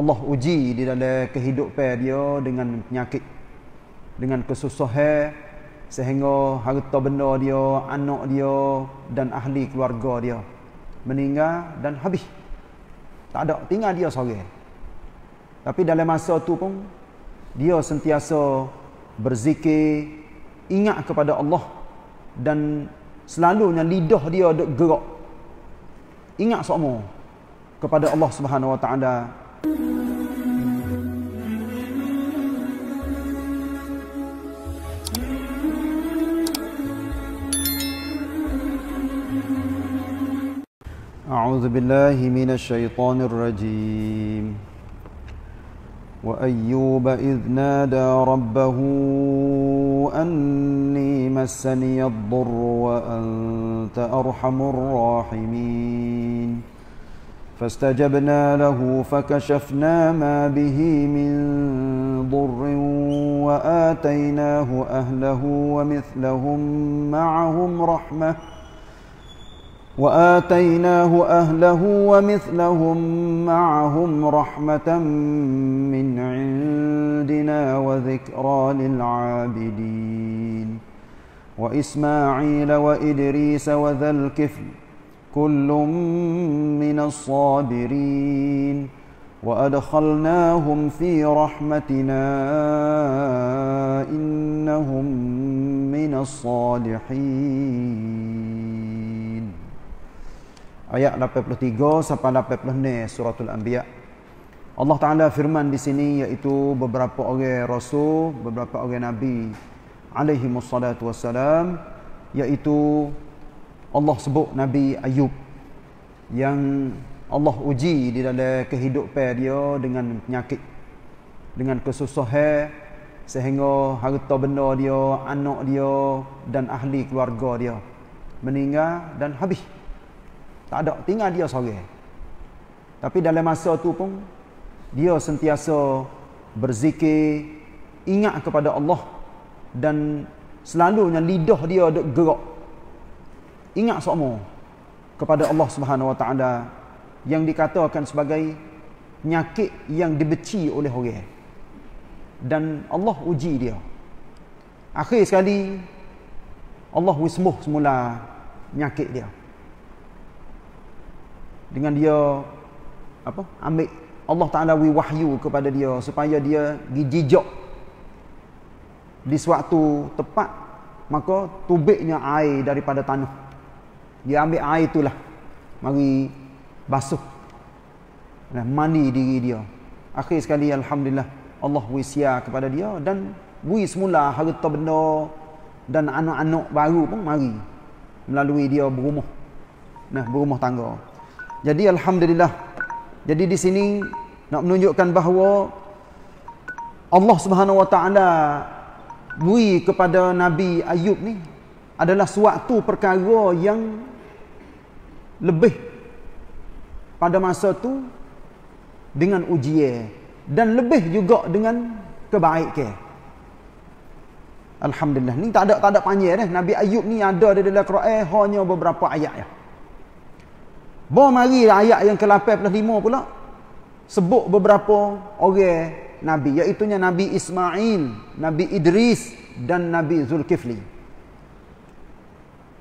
Allah uji di dalam kehidupan dia dengan penyakit dengan kesusahan sehingga harta benda dia anak dia dan ahli keluarga dia meninggal dan habis tak ada tinggal dia seorang tapi dalam masa itu pun dia sentiasa berzikir ingat kepada Allah dan selalu yang lidah dia gerak ingat semua kepada Allah Subhanahu Wa Taala أعوذ بالله من الشيطان الرجيم وأيوب إذ نادى ربه أني مسني الضر وأنت أرحم الراحمين فاستجبنا له فكشفنا ما به من ضر واتيناه اهله ومثلهم معهم رحمه واتيناه اهله ومثلهم معهم رحمه من عندنا وذكرى للعابدين واسماعيل وادريس وذا الكفل كل من الصابرين وأدخلناهم في رحمتنا إنهم من الصالحين Ayat 83 sampai 86 suratul Anbiya Allah Ta'ala firman di sini iaitu beberapa orang Rasul, beberapa orang Nabi alaihimussalatu wassalam iaitu Allah sebut Nabi Ayub yang Allah uji di dalam kehidupan dia dengan penyakit dengan kesusahan sehingga harta benda dia, anak dia dan ahli keluarga dia meninggal dan habis. Tak ada tinggal dia seorang. Tapi dalam masa tu pun dia sentiasa berzikir, ingat kepada Allah dan selalunya lidah dia duk gerak ingat semua kepada Allah Subhanahu Wa Taala yang dikatakan sebagai penyakit yang dibeci oleh orang dan Allah uji dia akhir sekali Allah wismuh semula penyakit dia dengan dia apa ambil Allah Taala wi wahyu kepada dia supaya dia gijijok di suatu tempat maka tubiknya air daripada tanah dia ambil air itulah mari basuh nah, mandi diri dia akhir sekali Alhamdulillah Allah wisya kepada dia dan beri semula harta benda dan anak-anak baru pun mari melalui dia berumah nah, berumah tangga jadi Alhamdulillah jadi di sini nak menunjukkan bahawa Allah subhanahu wa ta'ala beri kepada Nabi Ayub ni adalah suatu perkara yang lebih pada masa tu dengan ujian dan lebih juga dengan kebaikan alhamdulillah ni tak ada tak ada panjang dah nabi ayub ni ada di dalam quran eh, hanya beberapa ayat ya bo mari lah ayat yang ke-85 pula sebut beberapa orang nabi iaitu nabi ismail nabi idris dan nabi zulkifli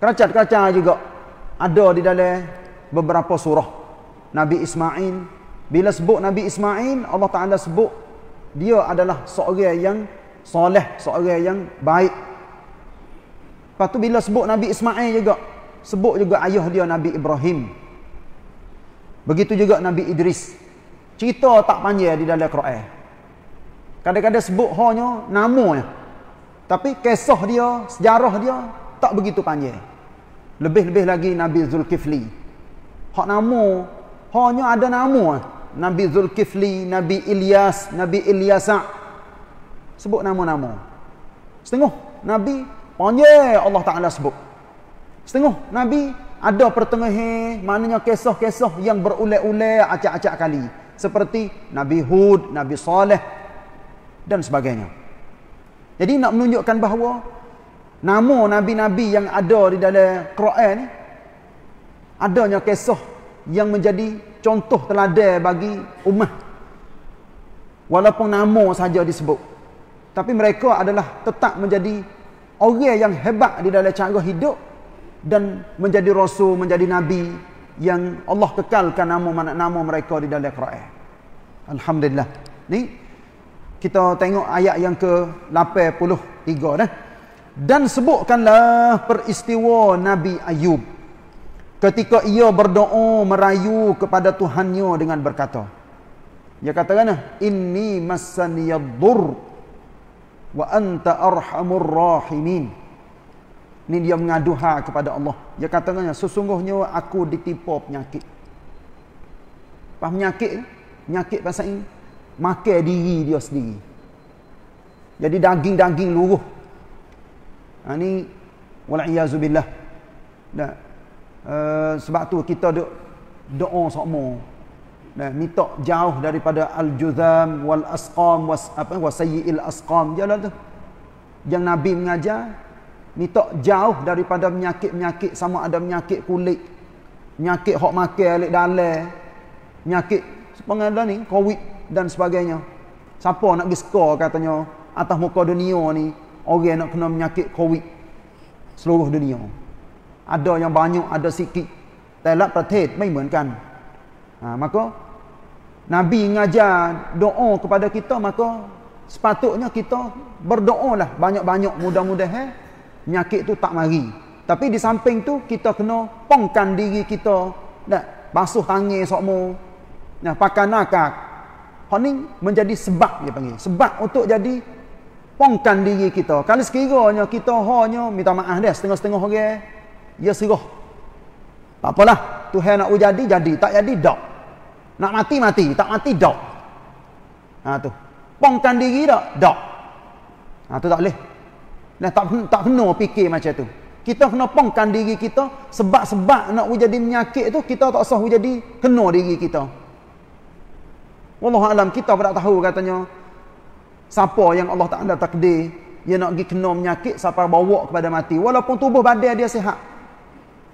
kerajaan-kerajaan juga ada di dalam beberapa surah Nabi Ismail bila sebut Nabi Ismail Allah Taala sebut dia adalah seorang yang soleh seorang yang baik lepas tu bila sebut Nabi Ismail juga sebut juga ayah dia Nabi Ibrahim begitu juga Nabi Idris cerita tak panjang di dalam Quran kadang-kadang sebut hanya namanya tapi kisah dia sejarah dia tak begitu panjang lebih-lebih lagi Nabi Zulkifli. Hak nama, hanya ada nama. Eh. Nabi Zulkifli, Nabi Ilyas, Nabi Ilyasa. Sebut nama-nama. Setengah Nabi Oh panjang Allah Taala sebut. Setengah Nabi ada pertengah maknanya kisah-kisah yang berulang-ulang acak-acak kali seperti Nabi Hud, Nabi Saleh dan sebagainya. Jadi nak menunjukkan bahawa Nama Nabi-Nabi yang ada di dalam Quran ni, adanya kisah yang menjadi contoh teladan bagi umat. Walaupun nama saja disebut. Tapi mereka adalah tetap menjadi orang yang hebat di dalam cara hidup dan menjadi Rasul, menjadi Nabi yang Allah kekalkan nama-nama mereka di dalam Quran. Alhamdulillah. Ni kita tengok ayat yang ke-83 dah dan sebutkanlah peristiwa Nabi Ayub ketika ia berdoa merayu kepada Tuhannya dengan berkata ia kata kan inni massaniyadhur wa anta arhamur rahimin ni dia mengadu mengaduha kepada Allah dia katanya sesungguhnya aku ditipu penyakit faham penyakit penyakit pasal ini makan diri dia sendiri jadi daging-daging luruh Ha ni wal iazu billah. Nah. Uh, ha, sebab tu kita do doa sokmo. Nah, minta jauh daripada al-juzam wal asqam was apa Wasayil asqam jalan tu. Yang Nabi mengajar minta jauh daripada penyakit-penyakit sama ada penyakit kulit, penyakit hok makan alik dalam, penyakit sepengada ni covid dan sebagainya. Siapa nak pergi sekolah katanya atas muka dunia ni orang nak kena menyakit covid seluruh dunia ada yang banyak ada sikit telah pertet ไม่เหมือนกัน ha maka nabi mengajar doa kepada kita maka sepatutnya kita berdoa lah banyak-banyak mudah-mudahan penyakit eh, tu tak mari tapi di samping tu kita kena pongkan diri kita nak basuh tangan sokmo nak pakai nakak Honing menjadi sebab dia panggil sebab untuk jadi pongkan diri kita. Kalau sekiranya kita hanya minta maaf dia setengah-setengah orang, ya sirah. Tak apalah, Tuhan nak jadi jadi, tak jadi dak. Nak mati mati, tak mati dak. Ha tu. Pongkan diri dak, dak. Ha tu tak boleh. Dah tak tak kena fikir macam tu. Kita kena pongkan diri kita sebab-sebab nak jadi menyakit tu kita tak usah jadi kena diri kita. Wallahu alam kita pun tak tahu katanya siapa yang Allah Ta'ala takdir yang nak pergi kena menyakit sampai bawa kepada mati walaupun tubuh badan dia sihat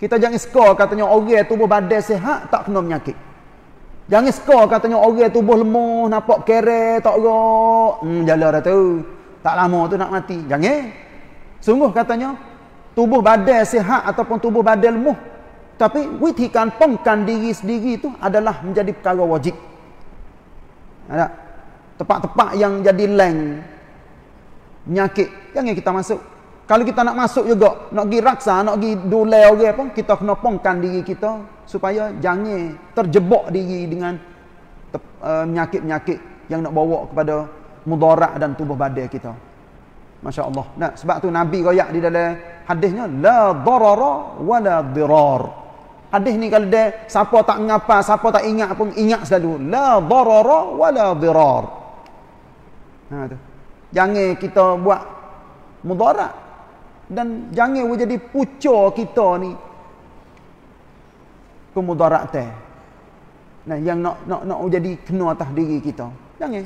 kita jangan skor katanya orang tubuh badan sihat tak kena menyakit jangan skor katanya orang tubuh lemuh nampak kere tak rok hmm, jala dah tu tak lama tu nak mati jangan sungguh katanya tubuh badai sihat ataupun tubuh badai lemuh tapi withikan pengkan diri sendiri tu adalah menjadi perkara wajib tak? tempat-tempat yang jadi leng nyakit jangan kita masuk kalau kita nak masuk juga nak pergi raksa nak pergi dule orang okay, pun kita kena pongkan diri kita supaya jangan terjebak diri dengan penyakit-penyakit eh, uh, yang nak bawa kepada mudarat dan tubuh badan kita masya-Allah nah sebab tu nabi royak di dalam hadisnya la darara wala dirar hadis ni kalau dia siapa tak ngapa siapa tak ingat pun ingat selalu la darara wala dirar Ha tu. Jangan kita buat mudarat dan jangan jadi pucuk kita ni kemudaratan. Nah, yang nak nak nak jadi kena atas diri kita. Jangan.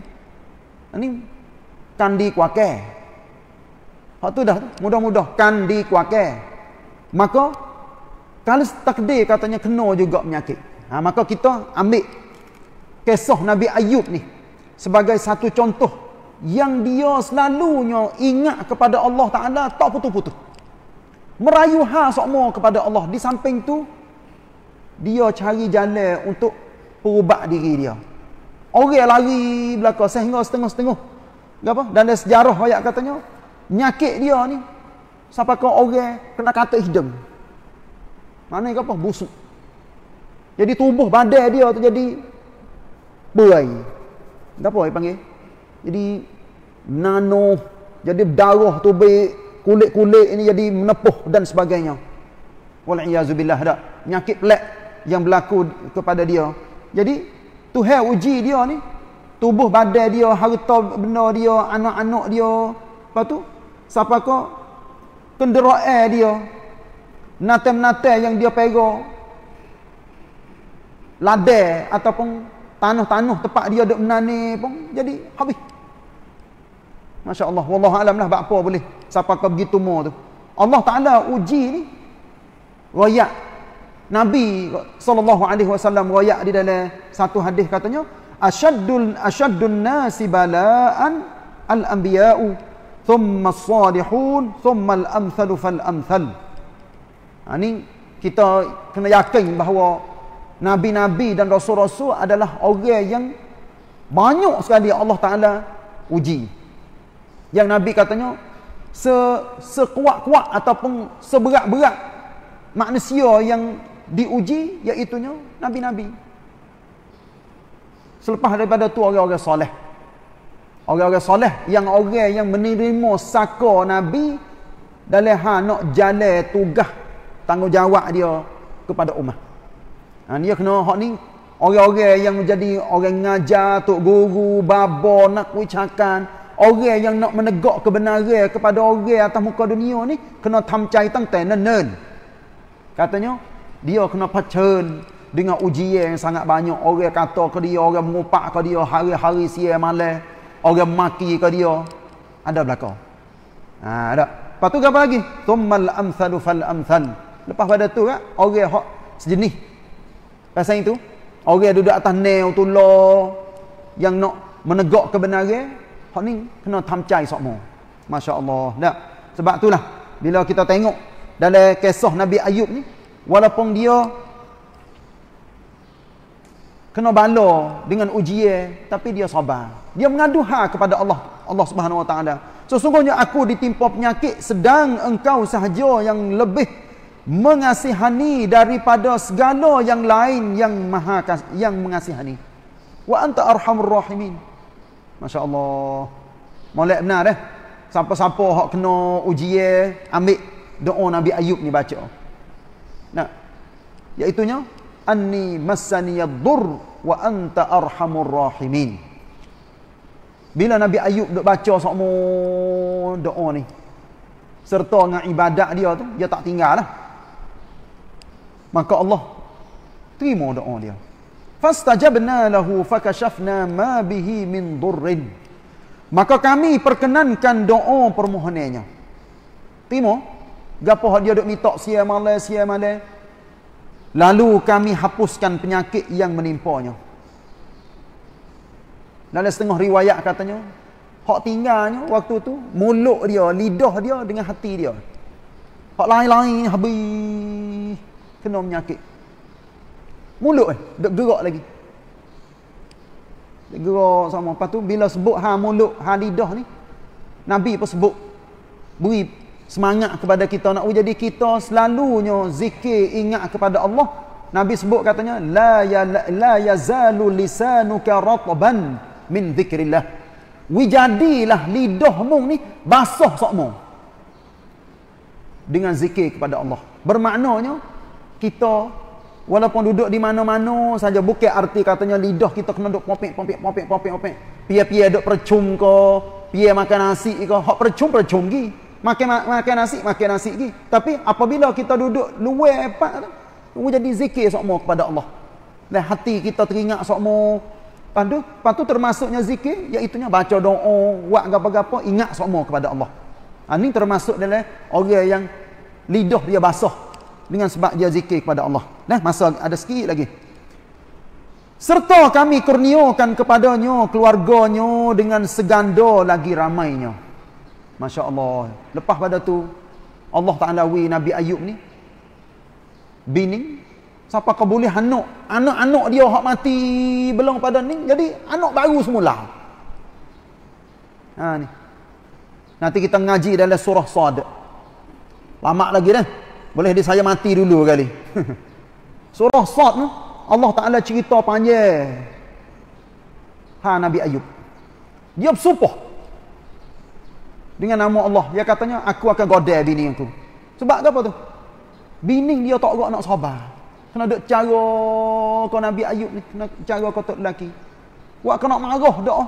Ini kandi kuake. Hak tu dah mudah-mudah kandi kuake. Maka kalau takdir katanya kena juga penyakit. Ha, maka kita ambil kisah Nabi Ayub ni sebagai satu contoh yang dia selalunya ingat kepada Allah Ta'ala tak putus-putus. Merayu ha semua kepada Allah. Di samping tu, dia cari jalan untuk perubah diri dia. Orang lari belakang sehingga setengah-setengah. Apa? Dan ada sejarah ayat katanya, nyakit dia ni, siapa kau orang kena kata hidung. Mana ke apa? Busuk. Jadi tubuh badai dia tu jadi berai. apa dia panggil. Jadi nano jadi darah tu baik kulit-kulit ini jadi menepuh dan sebagainya wala'iyazubillah dah penyakit pelik yang berlaku kepada dia jadi tu hai uji dia ni tubuh badan dia harta benda dia anak-anak dia lepas tu siapa ko? kenderaan dia nate-nate yang dia pegang ladai ataupun tanah-tanah tempat dia duduk menani pun jadi habis Masya Allah Wallah alam lah apa boleh Siapa kau pergi tumor tu Allah Ta'ala uji ni Rayak Nabi SAW Rayak di dalam Satu hadis katanya Asyadul Asyadul nasi bala'an Al-anbiya'u Thumma salihun Thumma al-amthalu fal-amthal Ini ha, Kita Kena yakin bahawa Nabi-Nabi dan Rasul-Rasul Adalah orang yang Banyak sekali Allah Ta'ala Uji yang Nabi katanya se sekuat-kuat ataupun seberat-berat manusia yang diuji iaitu Nabi-Nabi selepas daripada tu orang-orang soleh orang-orang soleh yang orang yang menerima saka Nabi dalam hal nak jala tugas tanggungjawab dia kepada umat ha, dia kena hak ni orang-orang yang menjadi orang ngajar tok guru babo nak ucapkan orang yang nak menegak kebenaran kepada orang atas muka dunia ni kena tamcai tang tenen katanya dia kena pacen dengan ujian yang sangat banyak orang kata ke dia orang mengupak ke dia hari-hari siang malam orang maki ke dia ada belaka ha ada lepas tu apa lagi thummal amsalu fal amsal lepas pada tu kan orang hak sejenis pasal itu orang duduk atas nail tu lo yang nak menegak kebenaran Hak ni kena tamcai sokmo. Masya-Allah. Dak. Sebab itulah bila kita tengok dalam kisah Nabi Ayub ni, walaupun dia kena bala dengan ujian, tapi dia sabar. Dia mengadu kepada Allah Allah Subhanahu Wa Taala. Sesungguhnya aku ditimpa penyakit sedang engkau sahaja yang lebih mengasihani daripada segala yang lain yang maha yang mengasihani. Wa anta arhamur rahimin masya-Allah. Molek benar eh. Siapa-siapa hak kena ujian, ambil doa Nabi Ayub ni baca. Nah. Iaitu nya anni massani yadur wa anta arhamur rahimin. Bila Nabi Ayub duk baca sokmo doa ni serta dengan ibadat dia tu, dia tak tinggal lah. Maka Allah terima doa dia fastajabna lahu fakashafna ma bihi min durrin maka kami perkenankan doa permohonannya timo gapo dia duk mitok sia malai sia malai lalu kami hapuskan penyakit yang menimpanya dalam setengah riwayat katanya hak tinggalnya waktu tu mulut dia lidah dia dengan hati dia hak lain-lain habis kena menyakit Mulut eh. Duk gerak lagi. Duk gerak sama. Lepas tu bila sebut ha mulut, ha lidah ni. Nabi pun sebut. Beri semangat kepada kita. Nak oh, jadi kita selalunya zikir ingat kepada Allah. Nabi sebut katanya. La, ya, la, la yazalu lisanuka rataban min zikrillah. Wijadilah lidahmu ni basah sokmu. Dengan zikir kepada Allah. Bermaknanya kita Walaupun duduk di mana-mana saja bukan arti katanya lidah kita kena duk popik popik popik popik popik. Pia-pia duk percum ke, pia makan nasi ke, hok percum percum gi. Makan ma makan nasi, makan nasi gi. Tapi apabila kita duduk luar empat tu, jadi zikir sokmo kepada Allah. Dan hati kita teringat sokmo. Pandu, patu termasuknya zikir iaitu baca doa, buat gapo-gapo ingat sokmo kepada Allah. Ha, ini termasuk dalam orang yang lidah dia basah dengan sebab dia zikir kepada Allah. Nah, masa ada sikit lagi. Serta kami kurniakan kepadanya keluarganya dengan seganda lagi ramainya. Masya Allah. Lepas pada tu, Allah Ta'ala wih Nabi Ayub ni. Bini. Siapa kau boleh anak? Anak-anak dia hak mati belum pada ni. Jadi, anak baru semula. Ha, ni. Nanti kita ngaji dalam surah Sadat. Lama lagi dah. Boleh dia saya mati dulu kali. Surah Sad ni Allah Taala cerita panjang. Ha Nabi Ayub. Dia bersumpah dengan nama Allah. Dia katanya aku akan godel bini aku. Sebab apa tu? Bini dia tak nak nak sabar. Kena duk cara kau Nabi Ayub ni kena cara kau tok lelaki. Buat kena marah dak.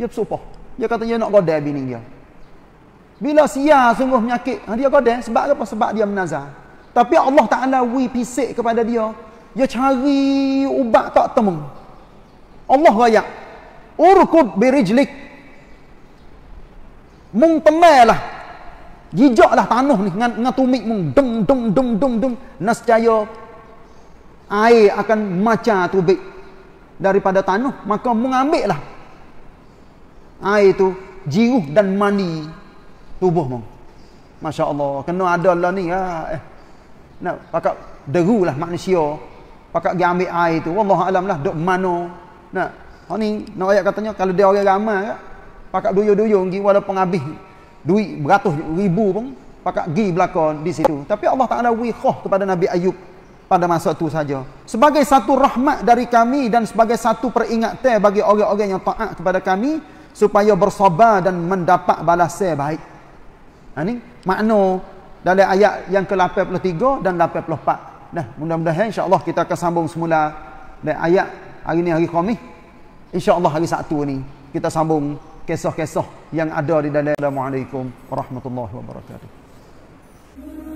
Dia bersumpah. Dia kata dia nak godel bini dia. Bila sia sungguh menyakit, ha, dia godel sebab apa? Sebab dia menazar. Tapi Allah Ta'ala wui pisik kepada dia. Dia cari ubat tak temu. Allah raya. Urkud birijlik. Mung temelah. Jijaklah tanah ni dengan, dengan tumik mung. Dung, dung, dung, dung, dung. Nascaya air akan maca tubik daripada tanuh. Maka mengambil lah air tu jiruh dan mani tubuh mung. Masya Allah. Kena ada lah ni. Ya. Ah. Eh nak pakak lah manusia pakak pergi ambil air tu wallahu alam lah dok mano nak ha ni nak ayat katanya kalau dia orang ramai kak, ya, pakak duyung-duyung pergi walaupun habis duit beratus ribu pun pakak gi belakon di situ tapi Allah Taala wikhah kepada Nabi Ayub pada masa tu saja sebagai satu rahmat dari kami dan sebagai satu peringatan bagi orang-orang yang taat kepada kami supaya bersabar dan mendapat balas baik ha ni makna dalam ayat yang ke-83 dan 84. Nah, mudah-mudahan insya-Allah kita akan sambung semula dan ayat hari ni hari Khamis. Insya-Allah hari Sabtu ni kita sambung kisah-kisah yang ada di dalam Assalamualaikum warahmatullahi wabarakatuh.